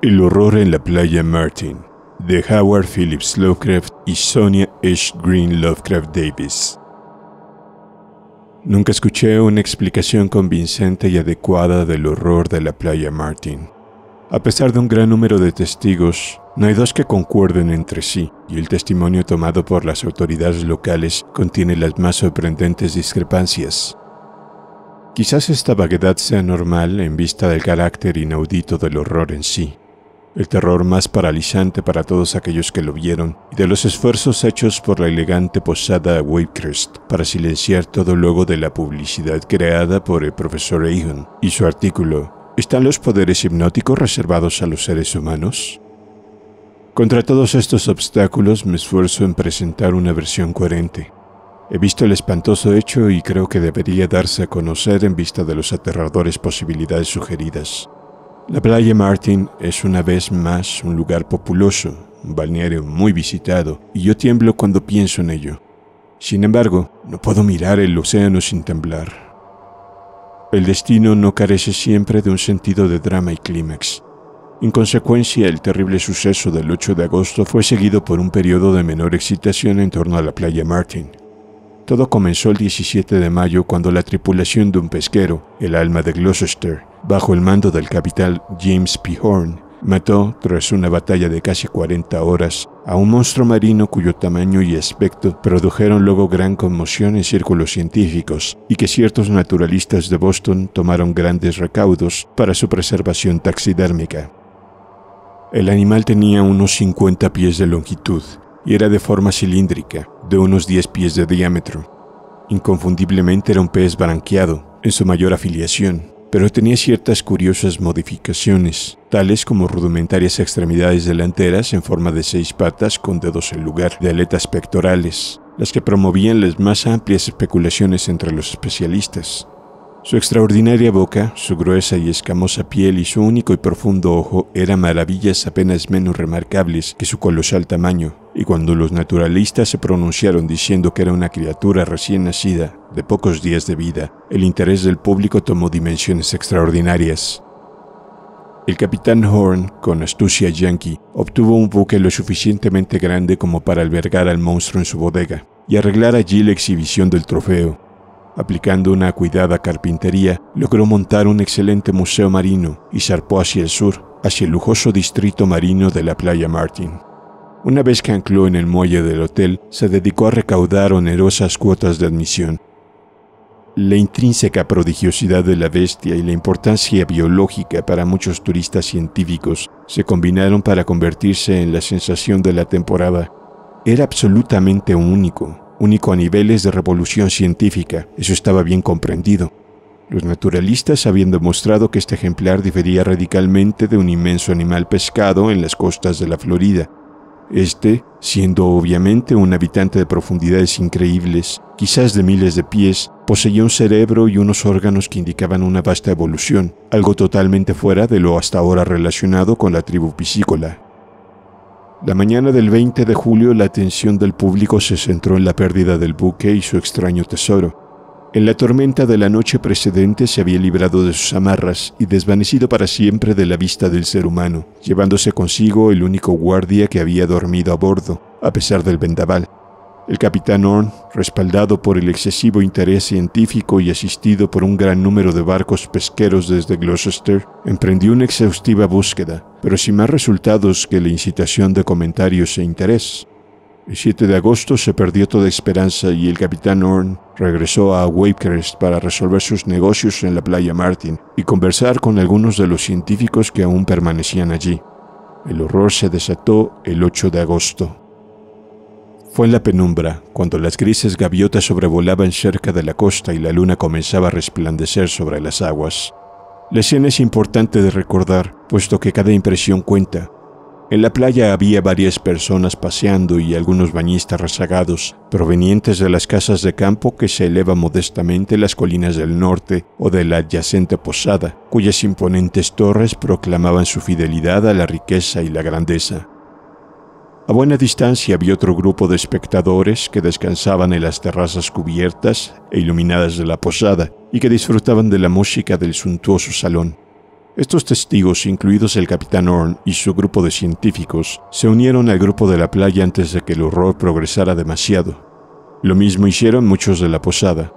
El horror en la playa Martin, de Howard Phillips Lovecraft y Sonia H. Green Lovecraft Davis. Nunca escuché una explicación convincente y adecuada del horror de la playa Martin. A pesar de un gran número de testigos, no hay dos que concuerden entre sí, y el testimonio tomado por las autoridades locales contiene las más sorprendentes discrepancias. Quizás esta vaguedad sea normal en vista del carácter inaudito del horror en sí, el terror más paralizante para todos aquellos que lo vieron, y de los esfuerzos hechos por la elegante posada Wavecrest para silenciar todo luego de la publicidad creada por el profesor Ahon y su artículo ¿Están los poderes hipnóticos reservados a los seres humanos? Contra todos estos obstáculos me esfuerzo en presentar una versión coherente. He visto el espantoso hecho y creo que debería darse a conocer en vista de las aterradores posibilidades sugeridas. La playa Martin es una vez más un lugar populoso, un balneario muy visitado, y yo tiemblo cuando pienso en ello. Sin embargo, no puedo mirar el océano sin temblar. El destino no carece siempre de un sentido de drama y clímax. En consecuencia, el terrible suceso del 8 de agosto fue seguido por un periodo de menor excitación en torno a la playa Martin. Todo comenzó el 17 de mayo cuando la tripulación de un pesquero, el alma de Gloucester, bajo el mando del capitán James P. Horn, mató, tras una batalla de casi 40 horas, a un monstruo marino cuyo tamaño y aspecto produjeron luego gran conmoción en círculos científicos y que ciertos naturalistas de Boston tomaron grandes recaudos para su preservación taxidérmica. El animal tenía unos 50 pies de longitud y era de forma cilíndrica, de unos 10 pies de diámetro. Inconfundiblemente era un pez branqueado, en su mayor afiliación, pero tenía ciertas curiosas modificaciones, tales como rudimentarias extremidades delanteras en forma de seis patas con dedos en lugar de aletas pectorales, las que promovían las más amplias especulaciones entre los especialistas. Su extraordinaria boca, su gruesa y escamosa piel y su único y profundo ojo eran maravillas apenas menos remarcables que su colosal tamaño, y cuando los naturalistas se pronunciaron diciendo que era una criatura recién nacida, de pocos días de vida, el interés del público tomó dimensiones extraordinarias. El capitán Horn, con astucia yankee, obtuvo un buque lo suficientemente grande como para albergar al monstruo en su bodega y arreglar allí la exhibición del trofeo, Aplicando una cuidada carpintería, logró montar un excelente museo marino y zarpó hacia el sur, hacia el lujoso distrito marino de la playa Martin. Una vez que ancló en el muelle del hotel, se dedicó a recaudar onerosas cuotas de admisión. La intrínseca prodigiosidad de la bestia y la importancia biológica para muchos turistas científicos se combinaron para convertirse en la sensación de la temporada. Era absolutamente único, único a niveles de revolución científica, eso estaba bien comprendido. Los naturalistas habían demostrado que este ejemplar difería radicalmente de un inmenso animal pescado en las costas de la Florida. Este, siendo obviamente un habitante de profundidades increíbles, quizás de miles de pies, poseía un cerebro y unos órganos que indicaban una vasta evolución, algo totalmente fuera de lo hasta ahora relacionado con la tribu piscícola. La mañana del 20 de julio la atención del público se centró en la pérdida del buque y su extraño tesoro. En la tormenta de la noche precedente se había librado de sus amarras y desvanecido para siempre de la vista del ser humano, llevándose consigo el único guardia que había dormido a bordo, a pesar del vendaval. El capitán Orne, respaldado por el excesivo interés científico y asistido por un gran número de barcos pesqueros desde Gloucester, emprendió una exhaustiva búsqueda, pero sin más resultados que la incitación de comentarios e interés. El 7 de agosto se perdió toda esperanza y el capitán Orne regresó a Wakehurst para resolver sus negocios en la playa Martin y conversar con algunos de los científicos que aún permanecían allí. El horror se desató el 8 de agosto. Fue en la penumbra, cuando las grises gaviotas sobrevolaban cerca de la costa y la luna comenzaba a resplandecer sobre las aguas. La escena es importante de recordar, puesto que cada impresión cuenta. En la playa había varias personas paseando y algunos bañistas rezagados, provenientes de las casas de campo que se elevan modestamente en las colinas del norte o de la adyacente posada, cuyas imponentes torres proclamaban su fidelidad a la riqueza y la grandeza. A buena distancia vi otro grupo de espectadores que descansaban en las terrazas cubiertas e iluminadas de la posada y que disfrutaban de la música del suntuoso salón. Estos testigos, incluidos el capitán Orne y su grupo de científicos, se unieron al grupo de la playa antes de que el horror progresara demasiado. Lo mismo hicieron muchos de la posada.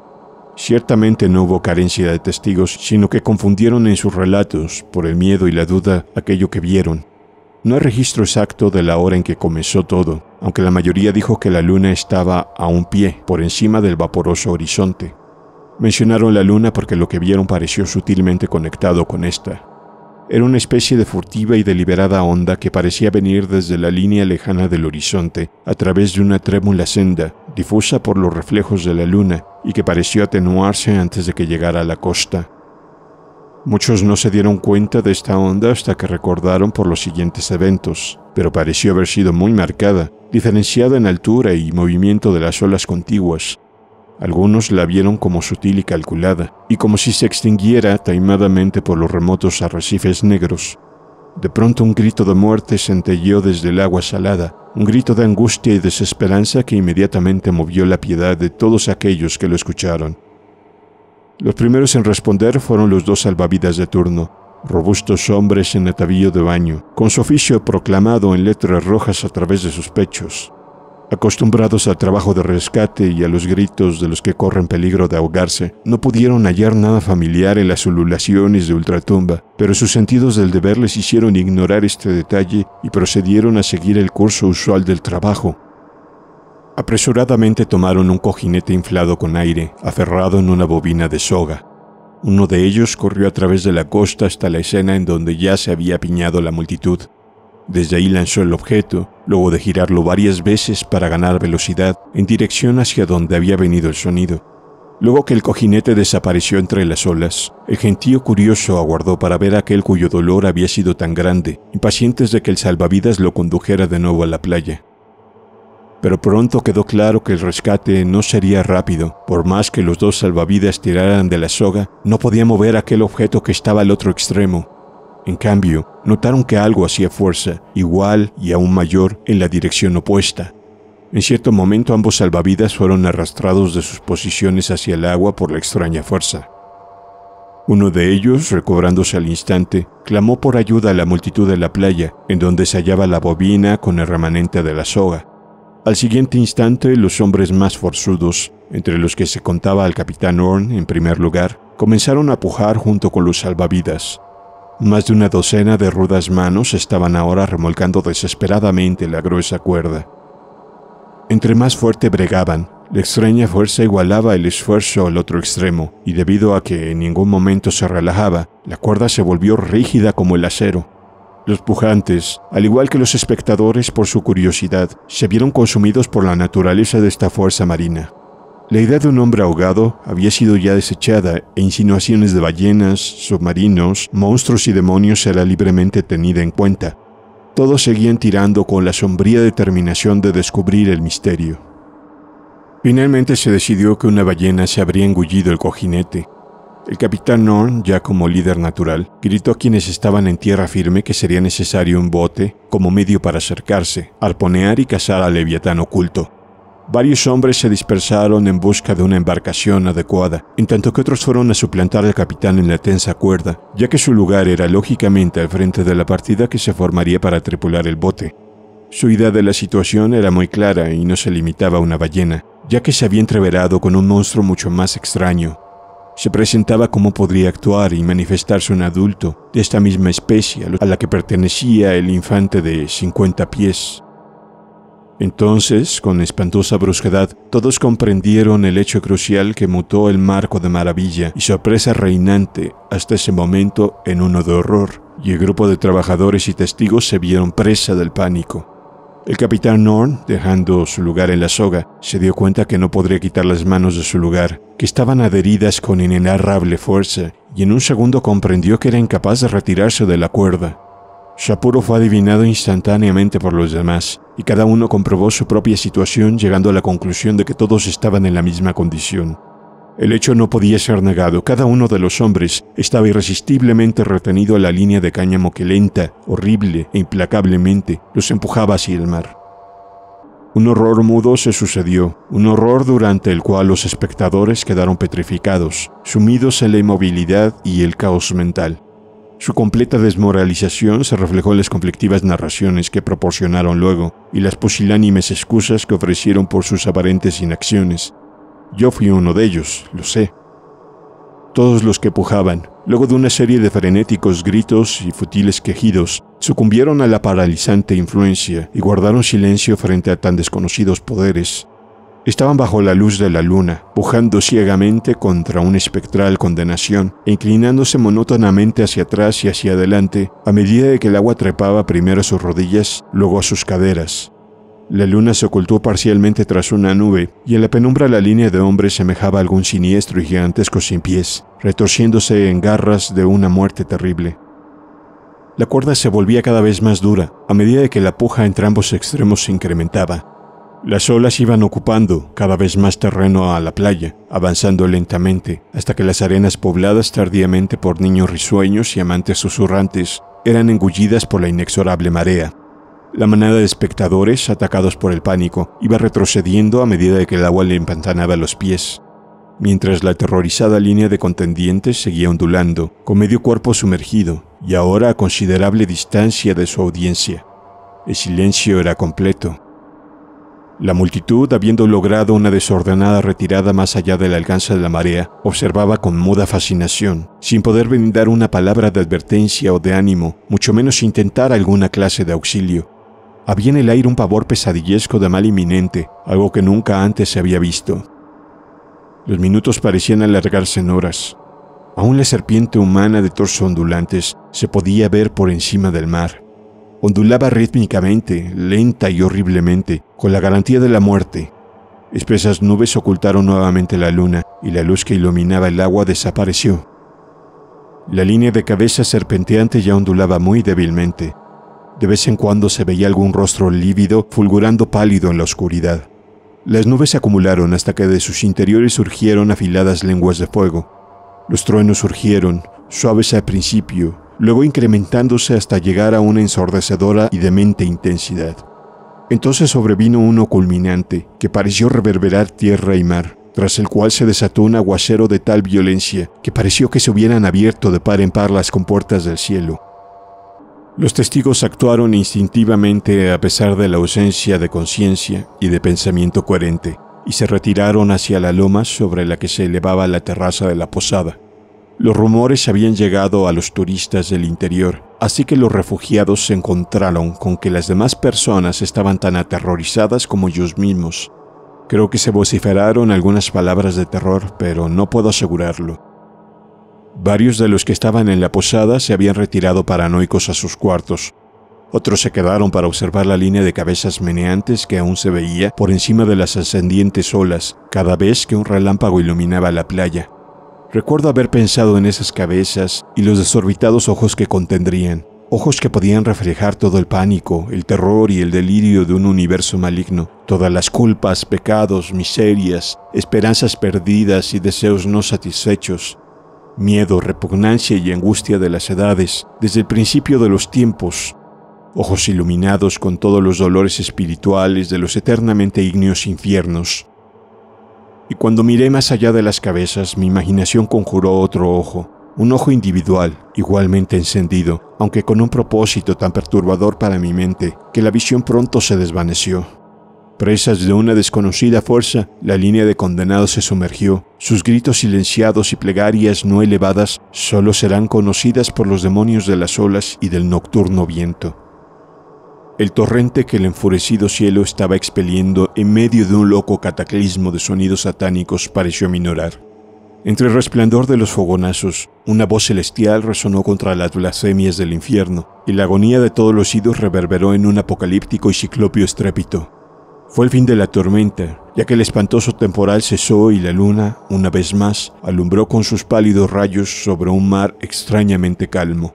Ciertamente no hubo carencia de testigos, sino que confundieron en sus relatos, por el miedo y la duda, aquello que vieron. No hay registro exacto de la hora en que comenzó todo, aunque la mayoría dijo que la luna estaba a un pie, por encima del vaporoso horizonte. Mencionaron la luna porque lo que vieron pareció sutilmente conectado con esta. Era una especie de furtiva y deliberada onda que parecía venir desde la línea lejana del horizonte, a través de una trémula senda, difusa por los reflejos de la luna, y que pareció atenuarse antes de que llegara a la costa. Muchos no se dieron cuenta de esta onda hasta que recordaron por los siguientes eventos, pero pareció haber sido muy marcada, diferenciada en altura y movimiento de las olas contiguas. Algunos la vieron como sutil y calculada, y como si se extinguiera taimadamente por los remotos arrecifes negros. De pronto un grito de muerte centelló desde el agua salada, un grito de angustia y desesperanza que inmediatamente movió la piedad de todos aquellos que lo escucharon. Los primeros en responder fueron los dos salvavidas de turno, robustos hombres en atavío de baño, con su oficio proclamado en letras rojas a través de sus pechos, acostumbrados al trabajo de rescate y a los gritos de los que corren peligro de ahogarse, no pudieron hallar nada familiar en las ululaciones de ultratumba, pero sus sentidos del deber les hicieron ignorar este detalle y procedieron a seguir el curso usual del trabajo, Apresuradamente tomaron un cojinete inflado con aire, aferrado en una bobina de soga. Uno de ellos corrió a través de la costa hasta la escena en donde ya se había apiñado la multitud. Desde ahí lanzó el objeto, luego de girarlo varias veces para ganar velocidad en dirección hacia donde había venido el sonido. Luego que el cojinete desapareció entre las olas, el gentío curioso aguardó para ver aquel cuyo dolor había sido tan grande, impacientes de que el salvavidas lo condujera de nuevo a la playa. Pero pronto quedó claro que el rescate no sería rápido. Por más que los dos salvavidas tiraran de la soga, no podía mover aquel objeto que estaba al otro extremo. En cambio, notaron que algo hacía fuerza, igual y aún mayor, en la dirección opuesta. En cierto momento ambos salvavidas fueron arrastrados de sus posiciones hacia el agua por la extraña fuerza. Uno de ellos, recobrándose al instante, clamó por ayuda a la multitud de la playa, en donde se hallaba la bobina con el remanente de la soga. Al siguiente instante, los hombres más forzudos, entre los que se contaba al capitán Orne en primer lugar, comenzaron a pujar junto con los salvavidas. Más de una docena de rudas manos estaban ahora remolcando desesperadamente la gruesa cuerda. Entre más fuerte bregaban, la extraña fuerza igualaba el esfuerzo al otro extremo, y debido a que en ningún momento se relajaba, la cuerda se volvió rígida como el acero, pujantes, al igual que los espectadores por su curiosidad, se vieron consumidos por la naturaleza de esta fuerza marina. La idea de un hombre ahogado había sido ya desechada e insinuaciones de ballenas, submarinos, monstruos y demonios era libremente tenidas en cuenta. Todos seguían tirando con la sombría determinación de descubrir el misterio. Finalmente se decidió que una ballena se habría engullido el cojinete, el capitán Norn, ya como líder natural, gritó a quienes estaban en tierra firme que sería necesario un bote como medio para acercarse, arponear y cazar al leviatán oculto. Varios hombres se dispersaron en busca de una embarcación adecuada, en tanto que otros fueron a suplantar al capitán en la tensa cuerda, ya que su lugar era lógicamente al frente de la partida que se formaría para tripular el bote. Su idea de la situación era muy clara y no se limitaba a una ballena, ya que se había entreverado con un monstruo mucho más extraño, se presentaba cómo podría actuar y manifestarse un adulto de esta misma especie a la que pertenecía el infante de 50 pies. Entonces, con espantosa brusquedad, todos comprendieron el hecho crucial que mutó el marco de maravilla y sorpresa reinante hasta ese momento en uno de horror, y el grupo de trabajadores y testigos se vieron presa del pánico. El capitán Norn, dejando su lugar en la soga, se dio cuenta que no podría quitar las manos de su lugar que estaban adheridas con inenarrable fuerza, y en un segundo comprendió que era incapaz de retirarse de la cuerda. Shapuro fue adivinado instantáneamente por los demás, y cada uno comprobó su propia situación llegando a la conclusión de que todos estaban en la misma condición. El hecho no podía ser negado, cada uno de los hombres estaba irresistiblemente retenido a la línea de cáñamo que lenta, horrible e implacablemente los empujaba hacia el mar. Un horror mudo se sucedió, un horror durante el cual los espectadores quedaron petrificados, sumidos en la inmovilidad y el caos mental. Su completa desmoralización se reflejó en las conflictivas narraciones que proporcionaron luego y las pusilánimes excusas que ofrecieron por sus aparentes inacciones. Yo fui uno de ellos, lo sé. Todos los que pujaban, Luego de una serie de frenéticos gritos y futiles quejidos, sucumbieron a la paralizante influencia y guardaron silencio frente a tan desconocidos poderes. Estaban bajo la luz de la luna, pujando ciegamente contra una espectral condenación e inclinándose monótonamente hacia atrás y hacia adelante a medida de que el agua trepaba primero a sus rodillas, luego a sus caderas. La luna se ocultó parcialmente tras una nube, y en la penumbra la línea de hombres semejaba algún siniestro y gigantesco sin pies, retorciéndose en garras de una muerte terrible. La cuerda se volvía cada vez más dura, a medida de que la puja entre ambos extremos se incrementaba. Las olas iban ocupando cada vez más terreno a la playa, avanzando lentamente, hasta que las arenas pobladas tardíamente por niños risueños y amantes susurrantes eran engullidas por la inexorable marea. La manada de espectadores, atacados por el pánico, iba retrocediendo a medida de que el agua le empantanaba los pies, mientras la aterrorizada línea de contendientes seguía ondulando, con medio cuerpo sumergido y ahora a considerable distancia de su audiencia. El silencio era completo. La multitud, habiendo logrado una desordenada retirada más allá del alcance de la marea, observaba con muda fascinación, sin poder brindar una palabra de advertencia o de ánimo, mucho menos intentar alguna clase de auxilio. Había en el aire un pavor pesadillesco de mal inminente, algo que nunca antes se había visto. Los minutos parecían alargarse en horas. Aún la serpiente humana de torso ondulantes se podía ver por encima del mar. Ondulaba rítmicamente, lenta y horriblemente, con la garantía de la muerte. Espesas nubes ocultaron nuevamente la luna y la luz que iluminaba el agua desapareció. La línea de cabeza serpenteante ya ondulaba muy débilmente, de vez en cuando se veía algún rostro lívido fulgurando pálido en la oscuridad. Las nubes se acumularon hasta que de sus interiores surgieron afiladas lenguas de fuego. Los truenos surgieron, suaves al principio, luego incrementándose hasta llegar a una ensordecedora y demente intensidad. Entonces sobrevino uno culminante, que pareció reverberar tierra y mar, tras el cual se desató un aguacero de tal violencia que pareció que se hubieran abierto de par en par las compuertas del cielo, los testigos actuaron instintivamente a pesar de la ausencia de conciencia y de pensamiento coherente, y se retiraron hacia la loma sobre la que se elevaba la terraza de la posada. Los rumores habían llegado a los turistas del interior, así que los refugiados se encontraron con que las demás personas estaban tan aterrorizadas como ellos mismos. Creo que se vociferaron algunas palabras de terror, pero no puedo asegurarlo. Varios de los que estaban en la posada se habían retirado paranoicos a sus cuartos. Otros se quedaron para observar la línea de cabezas meneantes que aún se veía por encima de las ascendientes olas cada vez que un relámpago iluminaba la playa. Recuerdo haber pensado en esas cabezas y los desorbitados ojos que contendrían, ojos que podían reflejar todo el pánico, el terror y el delirio de un universo maligno, todas las culpas, pecados, miserias, esperanzas perdidas y deseos no satisfechos, miedo, repugnancia y angustia de las edades desde el principio de los tiempos, ojos iluminados con todos los dolores espirituales de los eternamente ígneos infiernos. Y cuando miré más allá de las cabezas, mi imaginación conjuró otro ojo, un ojo individual, igualmente encendido, aunque con un propósito tan perturbador para mi mente, que la visión pronto se desvaneció. Presas de una desconocida fuerza, la línea de condenados se sumergió. Sus gritos silenciados y plegarias no elevadas solo serán conocidas por los demonios de las olas y del nocturno viento. El torrente que el enfurecido cielo estaba expeliendo en medio de un loco cataclismo de sonidos satánicos pareció minorar. Entre el resplandor de los fogonazos, una voz celestial resonó contra las blasfemias del infierno, y la agonía de todos los idos reverberó en un apocalíptico y ciclopio estrépito. Fue el fin de la tormenta, ya que el espantoso temporal cesó y la luna, una vez más, alumbró con sus pálidos rayos sobre un mar extrañamente calmo.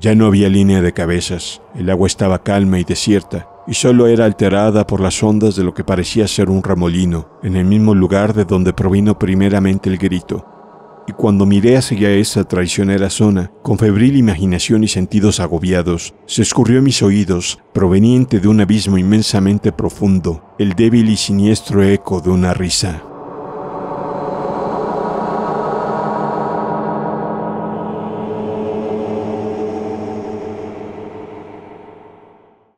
Ya no había línea de cabezas, el agua estaba calma y desierta, y solo era alterada por las ondas de lo que parecía ser un remolino, en el mismo lugar de donde provino primeramente el grito, cuando miré hacia esa traicionera zona, con febril imaginación y sentidos agobiados, se escurrió a mis oídos, proveniente de un abismo inmensamente profundo, el débil y siniestro eco de una risa.